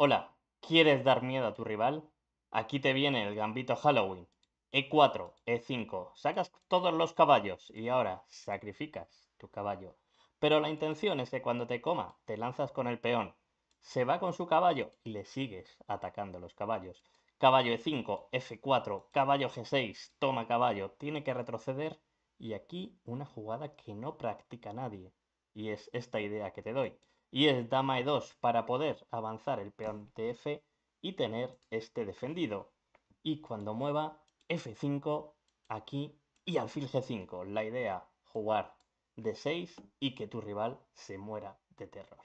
Hola, ¿quieres dar miedo a tu rival? Aquí te viene el gambito Halloween. E4, E5, sacas todos los caballos y ahora sacrificas tu caballo. Pero la intención es que cuando te coma, te lanzas con el peón. Se va con su caballo y le sigues atacando los caballos. Caballo E5, F4, caballo G6, toma caballo, tiene que retroceder. Y aquí una jugada que no practica nadie. Y es esta idea que te doy y el dama e2 para poder avanzar el peón de f y tener este defendido. Y cuando mueva f5 aquí y alfil g5. La idea, jugar d 6 y que tu rival se muera de terror.